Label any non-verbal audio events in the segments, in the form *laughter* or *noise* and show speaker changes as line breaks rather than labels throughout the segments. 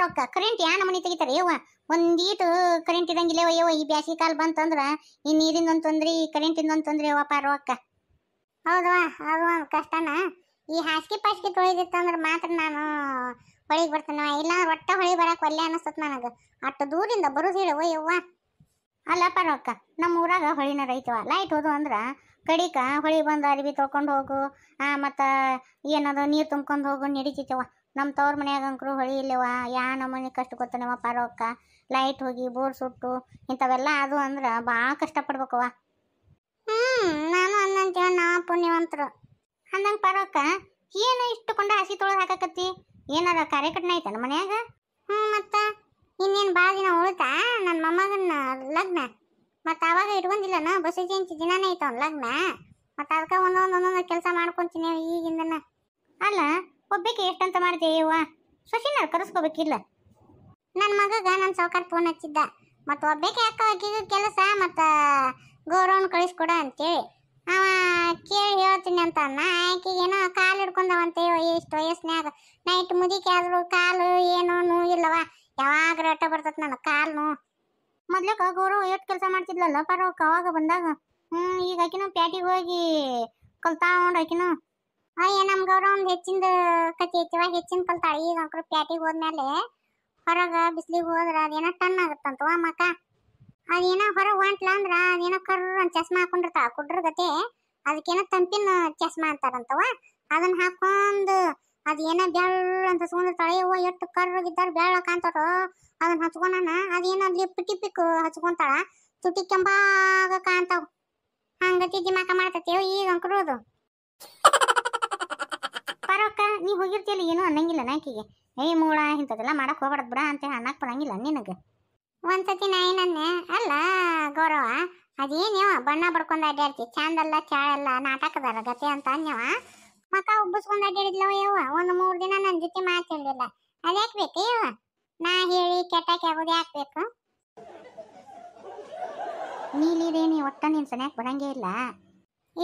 ರೊಕ್ಕ ಕರೆಂಟ್ ಯಾ ಮನೆ ತೆಗಿತಾರೆ ಯವ್ವ ಒಂದೀಟು ಕರೆಂಟ್ ಇದಂಗಿಲ್ಲ ಯವ್ವ ಈ ಬ್ಯಾಸಿಗೆ ಕಾಲ ಬಂತಂದ್ರ ಈ ನೀರಿಂದ ಒಂದು ತೊಂದ್ರೆ ಈ ಕರೆಂಟಿಂದ ಒಂದು ತೊಂದ್ರೆ ಯವ್ವಪ್ಪ ಅಕ್ಕ ಹೌದವಾ ಅದು ಕಷ್ಟನ ಈ ಹಾಸಿಗೆ ಪಾಸಿಗೆ ತೊಳೆದಿತ್ತಂದ್ರೆ ಮಾತ್ರ ನಾನು ಹೊಳಿಗೆ ಬರ್ತೇನೆ ಇಲ್ಲ ಒಟ್ಟ ಹೊಳಿ ಬರಕ್ ಒಲ್ಲೆ ಅನ್ನಿಸ್ತತ್ ನನಗೆ ಅಷ್ಟು ದೂರಿಂದ ಬರೋದು ಹೇಳವ ಯವ್ವ ಅಲ್ಲಪ್ಪ ಅಕ್ಕ ನಮ್ಮ ಊರಾಗ ಹೊಳಿನ ರೈತವ ಲೈಟ್ ಹೋದು ಅಂದ್ರೆ ಕಡಿಕ ಹೊಳಿ ಬಂದು ಅರಿವಿ ತೊಳ್ಕೊಂಡು ಹೋಗು ಮತ್ತು ಏನದು ನೀರು ತುಂಬ್ಕೊಂಡು ಹೋಗು ನಡೀತಿತ್ತವ ನಮ್ಮ ತವ್ರ ಮನ್ಯಾಗ ಅಂಕರು ಹೊಳಿ ಇಲ್ಲವ ಯಾ ನಮೂನಿ ಕಷ್ಟ ಗೊತ್ತನವ ಪಾರೋಕ್ಕ ಲೈಟ್ ಹೋಗಿ ಬೋರ್ ಸುಟ್ಟು ಇಂಥವೆಲ್ಲ ಅದು ಅಂದ್ರೆ ಭಾಳ ಕಷ್ಟಪಡ್ಬೇಕವ ಹ್ಞೂ ನಾನು ಅನ್ನಂತೀವ ನಾ ಪುಣ್ಯವಂತರು ಅಂದಂಗೆ ಪಾರೋಕ್ಕ ಏನು ಇಷ್ಟು ಕೊಂಡ ಹಸಿ ತೊಳೆದು ಹಾಕಕತ್ತಿ ಏನಾರ ಕಾರ್ಯಕರ್ತನ ಐತನ ಮನ್ಯಾಗ ಹ್ಞೂ ಮತ್ತು ಇನ್ನೇನು ಭಾಳ ದಿನ ಉಳಿತಾ ನನ್ನ ಮೊಮ್ಮಗನ ಲಗ್ನ ಮತ್ತು ಆವಾಗ ನಾ ಬಸ್ ಜಯಂತಿ ದಿನಾನೇ ಐತವನ್ ಲಗ್ನ ಮತ್ತು ಅದಕ್ಕೆ ಒಂದೊಂದು ಒಂದೊಂದು ಕೆಲಸ ಮಾಡ್ಕೊತೀನಿ ಈಗಿಂದನ ಅಲ್ಲ ಒಬ್ಬಕ್ಕೆ ಎಷ್ಟಂತ ಮಾಡ್ತೀಯವ್ವ ಯವ್ವ ಶಶಿನ ಕರೆಸ್ಕೋಬೇಕಿಲ್ಲ ನನ್ನ ಮಗಗ ನನ್ನ ಸಾವುಕಾರ ಫೋನ್ ಹಚ್ಚಿದ್ದ ಮತ್ತು ಒಬ್ಬಕ್ಕೆ ಆಕಿದ ಕೆಲಸ ಮತ್ತು ಗೌರವನ ಕಳಿಸ್ಕೊಡ ಅಂತೇಳಿ ಅವ ಕೇಳಿ ಹೇಳ್ತೀನಿ ಅಂತ ಅನ್ನ ಆಕೆಗೇನೋ ಕಾಲು ಹಿಡ್ಕೊಂಡವಂತೆ ಇಷ್ಟು ವಯಸ್ಸಿನಾಗ ನೈಟ್ ಮುದಿಕೆ ಆದರೂ ಕಾಲು ಏನೋ ನೋವು ಇಲ್ಲವ ಯಾವಾಗ ರಟ ಬರ್ತದೆ ನನ್ನ ಕಾಲು ಮೊದ್ಲಕ್ಕ ಗೌರವ ಎಷ್ಟು ಕೆಲಸ ಮಾಡ್ತಿದ್ಲಲ್ಲ ಪರವಾಗ ಅವಾಗ ಬಂದಾಗ ಹ್ಞೂ ಈಗ ಆಕಿನೂ ಪ್ಯಾಟಿಗೆ ಹೋಗಿ ಕಲ್ತಾಕೊಂಡು ಆಕಿನೂ ನಮ್ ಗೌರವ ಒಂದ್ ಹೆಚ್ಚಿಂದ ಕತಿ ಐತಿವ ಹೆಚ್ಚಿನ ಕಲ್ತಾಳ ಈಗ ಅಂಕರು ಪ್ಯಾಟಿಗೆ ಹೋದ್ಮೇಲೆ ಹೊರಗ ಬಿಸ್ಲಿಗೆ ಹೋದ್ರ ಅದೇನ ಟನ್ ಆಗತ್ತಂತವ ಮಕ್ಕ ಅದೇನ ಹೊರಗೆ ಹೊಂಟ್ಲ ಅಂದ್ರ ಅದೇನ ಕರ್ರ ಅಂತ ಚಸ್ಮಾ ಹಾಕೊಂಡಿರ್ತಾವ ಕುಡ್ರ ಗತೆ ಅದಕ್ಕೇನ ತಂಪಿನ ಚಸ್ಮಾ ಅಂತಾರಂತವ ಅದನ್ನ ಹಾಕೊಂಡು ಅದೇನ ಬೆಳ್ಳ ಅಂತ ಹಚ್ಕೊಂಡಿರ್ತಾಳೆ ಅವ್ವ ಎಷ್ಟು ಕರ್ರಗಿದ್ದಾರ ಬೆಳ್ಳ ಕಾಣ್ತಾರೋ ಅದನ್ನ ಹಚ್ಕೊಳಣ ಅದೇನೋ ಲಿಪ್ ಪಿಕ್ ಹಚ್ಕೊಂತಾಳ ತುಟಿ ಕೆಂಬಾಗ ಕಾಣ್ತಾವ ಹಂಗತಿ ದಿಮಾಕ ಮಾಡ್ತತೇವ ಈಗ ಅಂಕರು ಅದು ಬರೋಕ್ಕ ನೀ ಹೋಗಿರ್ತೀಯಲ್ಲ ಏನೂ ಅನ್ನಂಗಿಲ್ಲ ನಾಕಿಗೆ ಏಯ್ ಮೂಳ ಇಂಥದ್ದೆಲ್ಲ ಮಾಡಕ್ಕೆ ಹೋಗ್ಬಾರ್ದು ಬಿಡ ಅಂತ ಅನ್ನಕ್ಕೆ ಬರಂಗಿಲ್ಲ ನಿನಗೆ ಒಂದ್ಸತಿ ನಾ ಏನನ್ನೆ ಅಲ್ಲ ಗೌರವ ಅದೇನೇವ ಬಣ್ಣ ಬಡ್ಕೊಂಡು ಅಡ್ಡಾಡ್ತಿ ಚಂದಲ್ಲ ಚಾಳಲ್ಲ ನಾಟಕದಾರ ಗತೆ ಅಂತ ಅನ್ಯವ ಮಕ ಉಬ್ಬಿಸ್ಕೊಂಡು ಅಡ್ಡಾಡಿದ್ಲವ ಯವ್ವ ಒಂದು ಮೂರು ದಿನ ನನ್ನ ಜೊತೆ ಮಾತಾಡಲಿಲ್ಲ ಅದ್ಯಾಕೆ ಬೇಕು ಯವ್ವ ನಾ ಹೇಳಿ ಕೆಟ್ಟಕ್ಕೆ ಆಗೋದು ಯಾಕೆ ಬೇಕು ನೀಲಿದೇನಿ ಒಟ್ಟ ನಿನ್ನ ಸನ್ಯಾಕ ಬರಂಗೇ ಇಲ್ಲ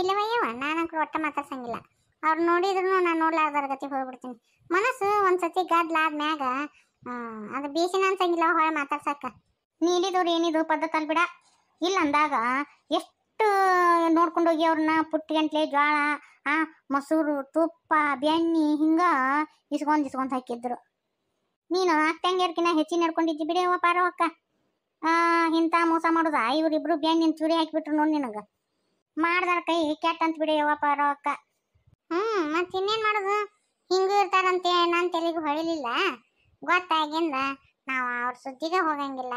ಇಲ್ಲವ ಯವ್ವ ನಾನಂಕರು ಒಟ್ಟ ಮಾತಾಡ್ಸಂಗಿಲ್ಲ ಅವ್ರು ನೋಡಿದ್ರು ನಾನು ನೋಡ್ಲಾರ್ದಾರ ಗತಿ ಹೋಗ್ಬಿಡ್ತೀನಿ ಮನಸ್ಸು ಒಂದ್ಸತಿ ಗದ್ಲಾದ್ಮ್ಯಾಗ ಅದು ಬೀಸಿನ ಅನ್ಸಂಗಿಲ್ಲ ಹೊಳೆ ಮಾತಾಡ್ಸಕ್ಕ ನೀಡಿದವ್ರು ಏನಿದು ಪದ್ಧತಿ ಬಿಡ ಇಲ್ಲ ಅಂದಾಗ ಎಷ್ಟು ಹೋಗಿ ಅವ್ರನ್ನ ಪುಟ್ಟಿ ಗಂಟ್ಲೆ ಜ್ವಾಳ ಆ ಮೊಸರು ತುಪ್ಪ ಬೆಣ್ಣಿ ಹಿಂಗ ಇಸ್ಕೊಂಡ್ ಇಸ್ಕೊಂಡ್ ಹಾಕಿದ್ರು ನೀನು ಅಕ್ಕಂಗಿರ್ಕಿನ ಹೆಚ್ಚಿನ ನಡ್ಕೊಂಡಿದ್ದಿ ಅವ ಪಾರವಕ್ಕ ಆ ಇಂಥ ಮೋಸ ಮಾಡುದ ಇವ್ರಿಬ್ರು ಬೆಣ್ಣಿನ ಚೂರಿ ಹಾಕಿಬಿಟ್ರು ನೋಡಿ ನಿನಗೆ ಮಾಡ್ದಾರ ಕೈ ಕೆಟ್ಟ ಅಂತ ಅವ ಪಾರವಕ್ಕ ಹ್ಮ್ ಮತ್ತೆ ಇನ್ನೇನ್ ಮಾಡೋದು ಹಿಂಗೂ ಇರ್ತಾರಂತೆ ನಾನು ತಲೆಗೂ ಹೊಳಿಲಿಲ್ಲ ಗೊತ್ತಾಗಿಂದ ನಾವ್ ಅವ್ರ ಸುದ್ದಿಗ ಹೋಗಂಗಿಲ್ಲ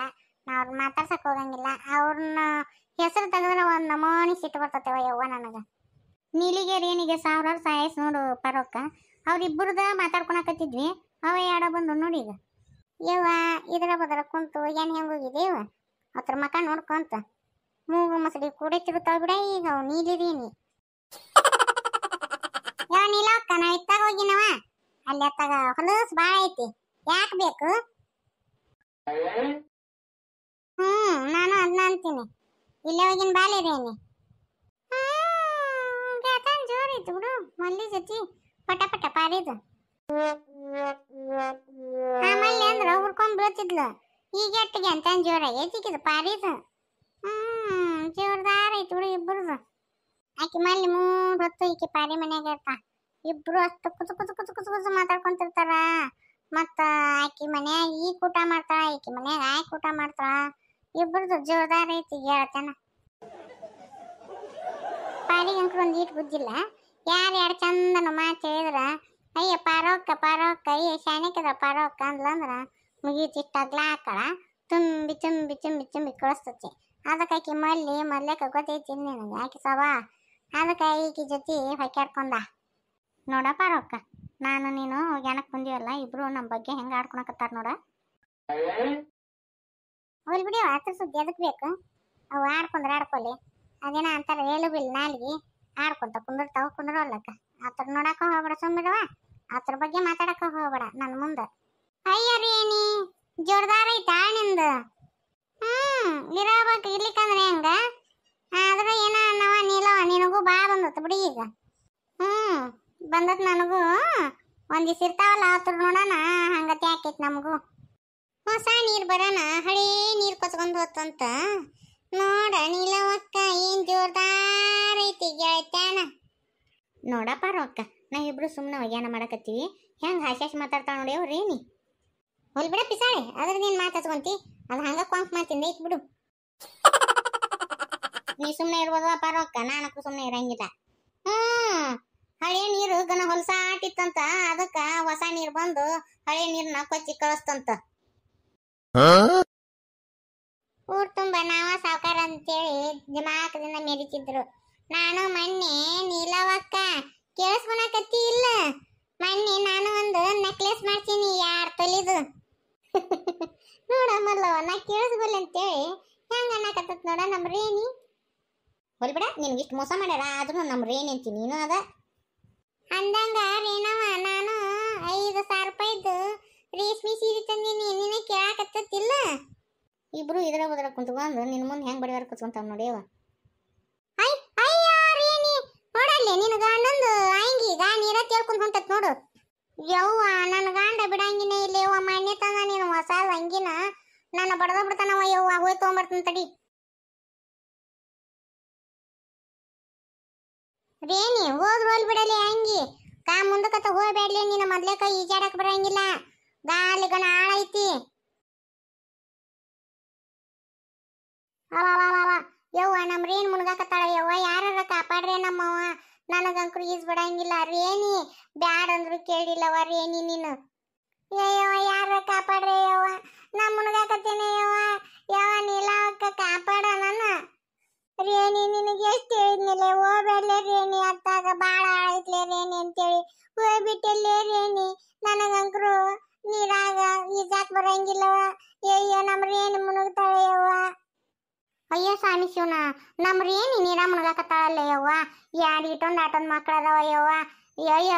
ನಾವ್ ಅವ್ರನ್ನ ಮಾತಾಡ್ಸಕ್ ಹೋಗಂಗಿಲ್ಲ ಅವ್ರನ್ನ ಹೆಸರು ತೆಗೆದ್ರೆ ಒಂದ್ ನಮೂನಿ ಸಿಟ್ಟು ಬರ್ತತೇವ ಯವ್ವ ನನಗೆ ನೀಲಿಗೇರಿಯನಿಗೆ ಸಾವಿರಾರು ಸಾಯಸ್ ನೋಡು ಪರೋಕ್ಕ ಅವ್ರಿಬ್ಬರದ ಮಾತಾಡ್ಕೊಳಕತ್ತಿದ್ವಿ ಅವ ಯಾಡ ಬಂದು ನೋಡಿ ಈಗ ಯವ್ವ ಇದರ ಬದ್ರ ಕುಂತು ಹೆಂಗ್ ಹೆಂಗ ಇವ ಅದ್ರ ಮಕ ನೋಡ್ಕೊಂತ ಮೂಗು ಮಸಡಿ ಕೂಡ ತಿರುತ್ತಾವ ಬಿಡ ಈಗ ನೀಲಿ ನೀಲಿದೀನಿ ಯಾವ ನೀಲಕ್ಕ ನಾ ಇತ್ತಾಗ ಹೋಗಿನವ ಅಲ್ಲಿ ಅತ್ತಾಗ ಹೊಲಸ್ ಬಾಳ ಐತಿ ಯಾಕ ಬೇಕು ಹ್ಮ್ ನಾನು ಅದನ್ನ ಅಂತೀನಿ ಇಲ್ಲೇ ಹೋಗಿನ ಬಾಲಿರೇನಿ ಗಾತಾನ್ ಜೋರ್ ಇತ್ತು ಬಿಡು ಮಲ್ಲಿ ಜೊತೆ ಪಟ ಪಟ ಪಾರಿದು ಮಲ್ಲಿ ಅಂದ್ರೆ ಹುಡ್ಕೊಂಡ್ ಬೀಳ್ತಿದ್ಲು ಈಗ ಎಟ್ಟಿಗೆ ಅಂತ ಜೋರಾಗಿ ಎತ್ತಿಕಿದು ಪಾರಿದು ಹ್ಮ್ ಜೋರ್ದಾರ ಐತಿ ಬಿಡು ಇಬ್ಬರದು ಆಕೆ ಮಲ್ಲಿ ಮೂರು ಹೊತ್ತು ಈಕೆ ಪಾಡಿ ಮನ್ಯಾಗ ಇರ್ತಾ ಇಬ್ರು ಅಷ್ಟು ಕುದು ಕುದು ಕುದು ಕುದು ಕುಸು ಮಾತಾಡ್ಕೊಂತಿರ್ತಾರ ಮತ್ತು ಆಕೆ ಮನ್ಯಾಗ ಈ ಊಟ ಮಾಡ್ತಾಳ ಆಕೆ ಮನ್ಯಾಗ ಆ ಊಟ ಮಾಡ್ತಾಳ ಇಬ್ರದ್ದು ಜೋರ್ದಾರ ಐತಿ ಹೇಳ್ತಾನ ಪಾಡಿಗೆ ಅಂಕರು ಒಂದು ಈಟ್ ಬುದ್ಧಿಲ್ಲ ಯಾರು ಎರಡು ಚಂದನ ಮಾತು ಹೇಳಿದ್ರೆ ಅಯ್ಯ ಪಾರೋಕ್ಕ ಪಾರೋಕ್ಕ ಅಯ್ಯ ಶಾಣಕ್ಕಿದ ಪಾರೋಕ್ಕ ಅಂದ್ಲಂದ್ರ ಮುಗೀತಿಟ್ಟ ಗ್ಲಾಕಳ ತುಂಬಿ ತುಂಬಿ ತುಂಬಿ ತುಂಬಿ ಕಳಿಸ್ತತಿ ಅದಕ್ಕೆ ಆಕೆ ಮಲ್ಲಿ ಮೊದ್ಲೇಕ ಗೊತ್ತೈತಿ ನಿನಗೆ ಆಕೆ ಸವಾ ಅದಕ್ಕೆ ಈಕಿ ಜೊತೆ ಹೊಯ್ಕಾಡ್ಕೊಂಡ ನೋಡಪ್ಪ ರೊಕ್ಕ ನಾನು ನೀನು ಏನಕ್ಕೆ ಬಂದಿವಲ್ಲ ಇಬ್ರು ನಮ್ಮ ಬಗ್ಗೆ ಹೆಂಗೆ ಆಡ್ಕೊಳಕತ್ತಾರ ನೋಡ ಹೋಲ್ ಬಿಡಿ ಆತರ ಸುದ್ದಿ ಅದಕ್ಕೆ ಬೇಕು ಅವು ಆಡ್ಕೊಂಡ್ರೆ ಆಡ್ಕೊಳ್ಳಿ ಅದೇನ ಅಂತಾರ ಬಿಲ್ ನಾಲ್ಗಿ ಆಡ್ಕೊಂತ ಕುಂದಿರ್ತಾವ ಕುಂದ್ರಲ್ಲಕ್ಕ ಆತರ ನೋಡಕ್ಕ ಹೋಗ್ಬೇಡ ಸುಮ್ಮಿಡುವ ಆತರ ಬಗ್ಗೆ ಮಾತಾಡಕ ಹೋಗ್ಬೇಡ ನನ್ ಮುಂದ ಅಯ್ಯರಿ ನೀ ಜೋರ್ದಾರ ಐತಾ ನಿಂದು ಹ್ಮ್ ಇರಬೇಕು ಇರ್ಲಿಕ್ಕಂದ್ರೆ ಅನ್ನತ್ತು ಬಿಡಿ ಈಗ ಹ್ಞೂ ಬಂದತ್ ನನಗೂ ಒಂದು ಇರ್ತಾವಲ್ಲ ಅತ್ರ ನೋಡೋಣ ಹಂಗತಿ ಆಕೈತಿ ನಮಗೂ ಹೊಸ ನೀರು ಬರೋಣ ಹಳೇ ನೀರು ಕೊಚ್ಕೊಂಡು ಹೋತಂತ ನೋಡ ನೀಲವಕ್ಕ ಏನು ಜೋರ್ದಾರೈತಿ ಗೆಳತ್ಯಾನ ನೋಡಪ್ಪ ರೊಕ್ಕ ನಾ ಇಬ್ರು ಸುಮ್ಮನೆ ಒಗ್ಯಾನ ಮಾಡಕತ್ತೀವಿ ಹೆಂಗ್ ಹಾಶಾಶ್ ಮಾತಾಡ್ತಾ ನೋಡಿ ಅವ್ರು ಏನಿ ಹೊಲ್ ಬಿಡ ಪಿಸಾಳೆ ಅದ್ರದ್ದೇನು ಮಾತಾಡ್ಸ್ಕೊಂತಿ ಅದು ಹಂಗ ಕೊಂಕ್ ಮಾತಿಂದ ಐತ್ ಬಿಡು ನೀ ಸುಮ್ಮನೆ ಇರ್ಬೋದು ರೊಕ್ಕ ನಾನಕ್ಕ ಸುಮ್ಮನೆ ಇರಂಗಿಲ್ಲ ಹ್ಮ್ ಹಳೆ ನೀರು ಗನ ಆಟಿತ್ತಂತ ಅದಕ್ಕ ಹೊಸ ನೀರ್ ಬಂದು ಹಳೆ ನೀರನ್ನ ಕೊಚ್ಚಿ ಕಳಸ್ತಂತ ಊರ್ ತುಂಬ ನಾವ ಸಾವುಕಾರ ಅಂತೇಳಿ ಜಮಾಕದಿಂದ ಮೆರಿತಿದ್ರು ನಾನು ಮೊನ್ನೆ ನೀಲವಕ್ಕ ಕೇಳಿಸ್ಕೊಳಕತ್ತಿ ಇಲ್ಲ ಮೊನ್ನೆ ನಾನು ಒಂದು ನೆಕ್ಲೆಸ್ ಮಾಡ್ತೀನಿ ಯಾರ್ ತೊಲಿದು *laughs* ಮಲ್ಲವ ನಾ ಕೇಳಿಸ್ಬಲ್ಲಂತೇಳಿ ಅಂತೇಳಿ ಹೆಂಗ ಅನ್ನಕತ್ತ ನೋಡ ನಮ್ಮ ರೇಣಿ ಹೊಲ್ಬಿಡ ನಿನ್ಗೆ ಇಷ್ಟು ಮೋಸ ಮಾಡ್ಯಾರ ಆದ್ರೂ ನಮ್ಮ ರೇಣಿ ಅಂತಿ ನೀನು ಅದ ಅಂದಂಗ ರೇನವ್ವ ನಾನು ಐದು ಸಾವಿರ ರೂಪಾಯಿದ್ದು ರೇಷ್ಮೆ ಸೀರೆ ತಂದೀನಿ ನಿನ್ನ ಕೇಳಾಕತ್ತಿಲ್ಲ ಇಬ್ರು ಇದ್ರ ಬದ್ರ ಕುಂತ್ಕೊಂಡು ನಿನ್ನ ಮುಂದೆ ಹೆಂಗ್ ಬಡಿಯಾರ ಕುತ್ಕೊಂತಾವ್ ನೋಡಿಯವ ನೋಡಲ್ಲಿ ನಿನ್ನ ಗಂಡಂದು ಆಂಗಿ ಗಾಂಡ್ ನೀರ ತೇಳ್ಕೊಂಡ್ ನೋಡು ಯವ್ವ ನನ್ನ ಗಂಡ ಬಿಡಂಗಿನೇ ಇಲ್ಲೇವ ಮಣ್ಣೆ ತಂದ ನೀನು ಹೊಸ ಅಂಗಿನ ನನ್ನ ಬಡದ ಬಿಡ್ತಾನವ ಯವ್ವ ಹೋಯ್ ತೊಗೊಂಬರ್ತೀನಿ ತಡಿ ರೇಣಿ ಹೋಗ್ ರೋಲ್ ಬಿಡಲಿ ಹಂಗಿ ಕಾ ಮುಂದಕತ್ತ ಹೋಗ್ಬೇಡ್ಲಿ ನಿನ್ನ ಕೈ ಈಜಾಡಕ್ ಬರಂಗಿಲ್ಲ ಗಾಳಿ ಆಳೈತಿ ಅವಾವಾವಾವ ಯವ್ವ ನಮ್ಮ ರೇಣಿ ಮುನ್ಗಾಕತ್ತಾಳ ಯವ್ವ ಯಾರ ಕಾಪಾಡ್ರೆ ನಮ್ಮವ ನನಗಂಕ್ರು ಈಜ್ ಬಿಡಂಗಿಲ್ಲ ರೇಣಿ ಬ್ಯಾಡ ಅಂದ್ರು ಕೇಳಿಲ್ಲವ ರೇಣಿ ನೀನು ಯಾರ ಕಾಪಾಡ್ರೆ ಯವ್ವ ನಮ್ಮ ಮುನ್ಗಾಕತ್ತೇನೆ ಯವ್ವ ಯವ್ವ ಎರಡು ಇಟ್ಟೊಂದು ಆಟೊಂದು ಮಕ್ಳು ಅದಾವ ಯವ್ವ ಅಯ್ಯೋ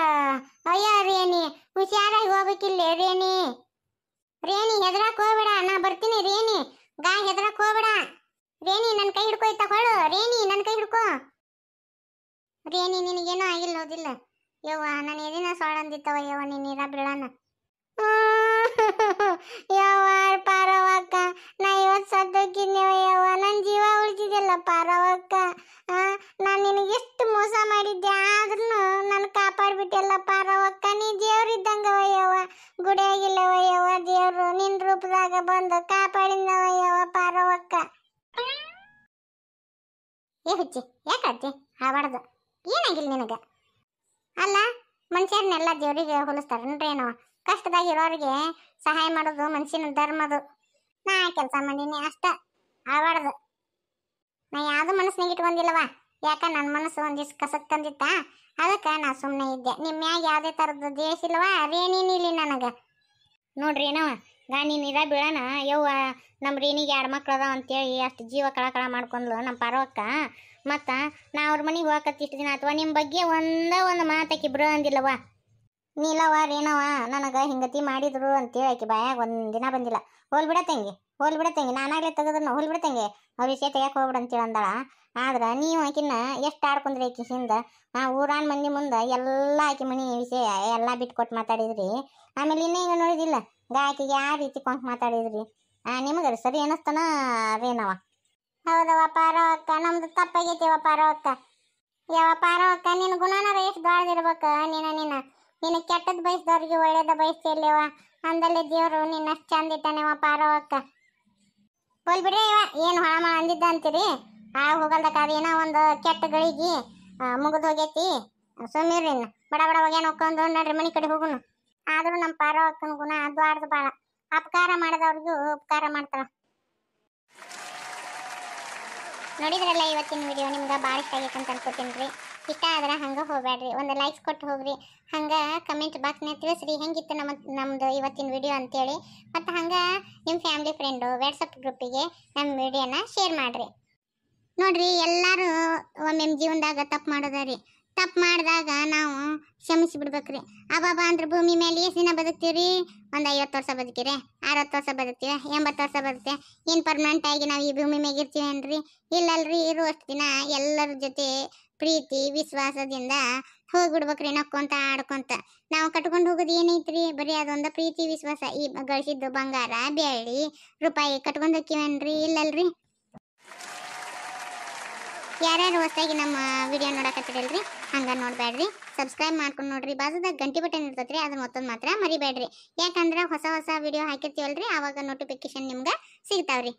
ಅಯ್ಯ ರೇಣಿ ಹುಷಾರಾಗಿ ಹೋಗ್ಬೇಕಿಲ್ಲ ರೇಣಿ ರೇಣಿ ಹೆದ್ರಾಕ್ ಹೋಗ್ಬಿಡ ನಾ ಬರ್ತೀನಿ ರೇಣಿ ಗಾ ಹೆದ್ರಾಕ್ ಹೋಗ್ಬಿಡ ರೇಣಿ ನನ್ನ ಕೈ ಹಿಡ್ಕೋ ತಗೊಳ್ಳು ರೇಣಿ ನನ್ನ ಕೈ ಹಿಡ್ಕೊ ರೇಣಿ ನಿನಗೇನೋ ಆಗಿಲ್ಲ ಹೋದಿಲ್ಲ ಯವ್ವ ನಾನು ಎದಿನ ಸೊಳಂದಿತ್ತವ ಯವ್ವ ನೀನು ಇರ ಬಿಡಣ *laughs* ಯವ್ವ ಪಾರವಕ್ಕ ನಾ ಇವತ್ತು ಸದ್ದೋಗಿದ್ನೇವ ಯವ್ವ ನನ್ನ ಜೀವ ಉಳಿದಿದೆಲ್ಲ ಪಾರವಕ್ಕ ನಿನಗೆ ಎಷ್ಟು ಮೋಸ ಮಾಡಿದ್ದೆ ಆದ್ರೂ ನಾನು ಕಾಪಾಡ್ಬಿಟ್ಟೆಲ್ಲಪ್ಪ ರವಕ್ಕ ನೀ ದೇವ್ರಿದ್ದಂಗವಯ್ಯವ ಗುಡಿಯಾಗಿಲ್ಲವಯ್ಯವ ದೇವ್ರು ನಿನ್ ರೂಪದಾಗ ಬಂದು ಕಾಪಾಡಿದವಯ್ಯವ ಪಾರವಕ್ಕ ಏ ಹುಚ್ಚಿ ಯಾಕಜ್ಜಿ ಆಬಾರ್ದು ಏನಾಗಿಲ್ಲ ನಿನಗೆ ಅಲ್ಲ ಮನುಷ್ಯರನ್ನೆಲ್ಲ ದೇವರಿಗೆ ಹೋಲಿಸ್ತಾರೇನೋ ಕಷ್ಟದಾಗ ಇರೋರಿಗೆ ಸಹಾಯ ಮಾಡೋದು ಮನುಷ್ಯನ ಧರ್ಮದು ನಾ ಕೆಲಸ ಮಾಡೀನಿ ಅಷ್ಟ ಆಬಾರ್ದು ನಾ ಯಾವುದು ಮನಸ್ಸಿನಾಗ ಇಟ್ಕೊಂಡಿಲ್ಲವಾ ಯಾಕ ನನ್ನ ಮನಸ್ಸು ಕಸಕ್ ಕಸಕ್ಕಂದಿತ್ತ ಅದಕ್ಕೆ ನಾ ಸುಮ್ಮನೆ ಇದ್ದೆ ನಿಮ್ಮ ಮ್ಯಾಗ ಯಾವುದೇ ಥರದ್ದು ದ್ವೇಷಿಲ್ವಾ ಇಲ್ಲ ನನಗೆ ನೋಡ್ರಿ ಏನವ ನೀನ್ ನೀರ ಬೀಳೋಣ ಯವ್ವ ನಮ್ಮ ರೇಣಿಗೆ ಎರಡು ಮಕ್ಳು ಅದಾವ ಅಂತೇಳಿ ಅಷ್ಟು ಜೀವ ಕಳ ಕಳ ಮಾಡ್ಕೊಂಡ್ಲು ನಮ್ಮ ಪರ್ವಕ್ಕ ಮತ್ತು ನಾ ಅವ್ರ ಮನೆಗೆ ಹೋಗಕತ್ತ ಇಷ್ಟ ದಿನ ಅಥವಾ ನಿಮ್ಮ ಬಗ್ಗೆ ಒಂದೇ ಒಂದು ಮಾತಕ್ಕೆ ಬಿಡೋ ಅಂದಿಲ್ಲವ್ವ ನೀಲವ ರೇಣವ ನನಗೆ ಹಿಂಗತಿ ಮಾಡಿದ್ರು ಅಂತೇಳಿ ಆಕೆ ಬಾಯಾಗ ಒಂದು ದಿನ ಬಂದಿಲ್ಲ ಹೋಲ್ ಬಿಡತ್ತಂಗೆ ಹೋಲ್ ಬಿಡತ್ತಂಗೆ ನಾನಾಗಲೇ ತೆಗೆದನ್ನ ಹೋಲ್ ಅವ್ರ ವಿಷಯ ತೆಗಿಯಕ್ಕೆ ಹೋಗ್ಬಿಡಂತೇಳಿ ಅಂದಾಳ ಆದ್ರೆ ನೀವು ಆಕಿನ್ನ ಎಷ್ಟು ಆಡ್ಕೊಂಡ್ರಿ ಆಕಿ ಹಿಂದೆ ಆ ಊರಾನ್ ಮಂದಿ ಮುಂದೆ ಎಲ್ಲ ಆಕಿ ಮನಿ ವಿಷಯ ಎಲ್ಲ ಬಿಟ್ಕೊಟ್ಟು ಮಾತಾಡಿದ್ರಿ ಆಮೇಲೆ ಇನ್ನೇ ಈಗ ನೋಡಿದಿಲ್ಲ ಗಾಯಕಿಗೆ ಯಾವ ರೀತಿ ಕೊಂಕ್ ಮಾತಾಡಿದ್ರಿ ನಿಮಗೆ ಸರಿ ಅನಸ್ತನ ಅದೇನವ ಹೌದವ ಪಾರೋ ಅಕ್ಕ ನಮ್ದು ತಪ್ಪಾಗೈತಿವ ಪಾರೋ ಅಕ್ಕ ಯಾವ ಪಾರೋ ಅಕ್ಕ ನಿನ್ನ ಗುಣನಾರ ಎಷ್ಟು ದಾಳ್ದಿರ್ಬೇಕ ನೀನ ನಿನ್ನ ನೀನು ಕೆಟ್ಟದ ಬಯಸ್ದವ್ರಿಗೆ ಒಳ್ಳೇದ ಬಯಸ್ತಿರ್ಲಿವ ಅಂದಲ್ಲಿ ದೇವರು ನಿನ್ನ ಅಷ್ಟು ಚಂದ ಇಟ್ಟಾನೆವ ಪಾರೋ ಅಕ್ಕ ಹೋಲ್ಬಿಡ್ರಿ ಇವ ಏನು ಹಾಮ ಅಂದಿದ್ದ ಅಂತೀರಿ ಆ ಹೋಗಲ್ದಕ್ಕ ಅದೇನೋ ಒಂದು ಕೆಟ್ಟ ಗಳಿಗೆ ಮುಗಿದು ಹೋಗೈತಿ ಸುಮ್ಮೀರಿ ಬಡ ಬಡ ಹೋಗ್ಯಾನ ಹೋಗ್ಕೊಂಡು ನಡ್ರಿ ಮನೆ ಕಡೆ ಹೋಗುನು ಆದರೂ ನಮ್ಮ ಪಾರ ಅಕ್ಕನ ಗುಣ ಅದು ಆಡ್ದು ಭಾಳ ಅಪಕಾರ ಮಾಡಿದವ್ರಿಗೂ ಉಪಕಾರ ಮಾಡ್ತಾರ ನೋಡಿದ್ರಲ್ಲ ಇವತ್ತಿನ ವಿಡಿಯೋ ನಿಮ್ಗೆ ಭಾಳ ಇಷ್ಟ ಅಂತ ಅನ್ಕೋತೀನಿ ರೀ ಇಷ್ಟ ಆದ್ರೆ ಹಂಗೆ ಹೋಗ್ಬೇಡ್ರಿ ಒಂದು ಲೈಕ್ಸ್ ಕೊಟ್ಟು ಹೋಗ್ರಿ ಹಂಗೆ ಕಮೆಂಟ್ ನ ತಿಳಿಸ್ರಿ ಹೆಂಗಿತ್ತು ನಮ್ಮ ನಮ್ದು ಇವತ್ತಿನ ವಿಡಿಯೋ ಅಂತೇಳಿ ಮತ್ತು ಹಂಗೆ ನಿಮ್ಮ ಫ್ಯಾಮಿಲಿ ಫ್ರೆಂಡು ವಾಟ್ಸಪ್ ಗ್ರೂಪಿಗೆ ನಮ್ಮ ವಿಡಿಯೋನ ಶೇರ್ ಮಾಡಿರಿ ನೋಡ್ರಿ ಎಲ್ಲರೂ ಒಮ್ಮೆ ಜೀವನದಾಗ ತಪ್ಪು ಮಾಡೋದಾರಿ ತಪ್ಪು ಮಾಡಿದಾಗ ನಾವು ಕ್ಷಮಿಸಿ ಬಿಡ್ಬೇಕ್ರಿ ಅಬಾಬ ಅಂದ್ರೆ ಭೂಮಿ ಮೇಲೆ ಎಷ್ಟು ದಿನ ಬದುಕ್ತೀವ್ರಿ ಒಂದು ಐವತ್ತು ವರ್ಷ ಬದುಕಿರಿ ಅರವತ್ತು ವರ್ಷ ಬದುಕ್ತೀವಿ ಎಂಬತ್ತು ವರ್ಷ ಬದುಕ್ತೀವಿ ಏನು ಪರ್ಮನೆಂಟ್ ಆಗಿ ನಾವು ಈ ಭೂಮಿ ಮೇಲೆ ಇರ್ತೀವೇನ್ರಿ ಇಲ್ಲಲ್ರಿ ಇರುವಷ್ಟು ದಿನ ಎಲ್ಲರ ಜೊತೆ ಪ್ರೀತಿ ವಿಶ್ವಾಸದಿಂದ ಹೋಗ್ಬಿಡ್ಬೇಕ್ರಿ ನಕ್ಕೊಂತ ಆಡ್ಕೊಂತ ನಾವು ಕಟ್ಕೊಂಡು ಹೋಗೋದು ಏನೈತ್ರಿ ಬರೀ ಅದೊಂದು ಪ್ರೀತಿ ವಿಶ್ವಾಸ ಈ ಗಳಿಸಿದ್ದು ಬಂಗಾರ ಬೆಳ್ಳಿ ರೂಪಾಯಿ ಕಟ್ಕೊಂಡು ಹೋಕ್ಕಿವೇನ್ರಿ ಇಲ್ಲಲ್ರಿ ಯಾರ್ಯಾರು ಹೊಸದಾಗಿ ನಮ್ಮ ವಿಡಿಯೋ ನೋಡಕತ್ತಿರಲ್ರಿ ಹಂಗ ನೋಡಬೇಡ್ರಿ ಸಬ್ಸ್ಕ್ರೈಬ್ ಮಾಡ್ಕೊಂಡು ನೋಡ್ರಿ ಬಾಜುದಾಗ ಗಂಟಿ ಬಟನ್ ಇರ್ತೈತ್ರಿ ಅದನ್ನ ಮತ್ತೊಂದು ಮಾತ್ರ ಮರಿಬೇಡ್ರಿ ಯಾಕಂದ್ರೆ ಹೊಸ ಹೊಸ ವಿಡಿಯೋ ಹಾಕಿರ್ತೀವಲ್ರಿ ಆವಾಗ ನೋಟಿಫಿಕೇಶನ್ ನಿಮ್ಗೆ ಸಿಗ್ತಾವ್ರಿ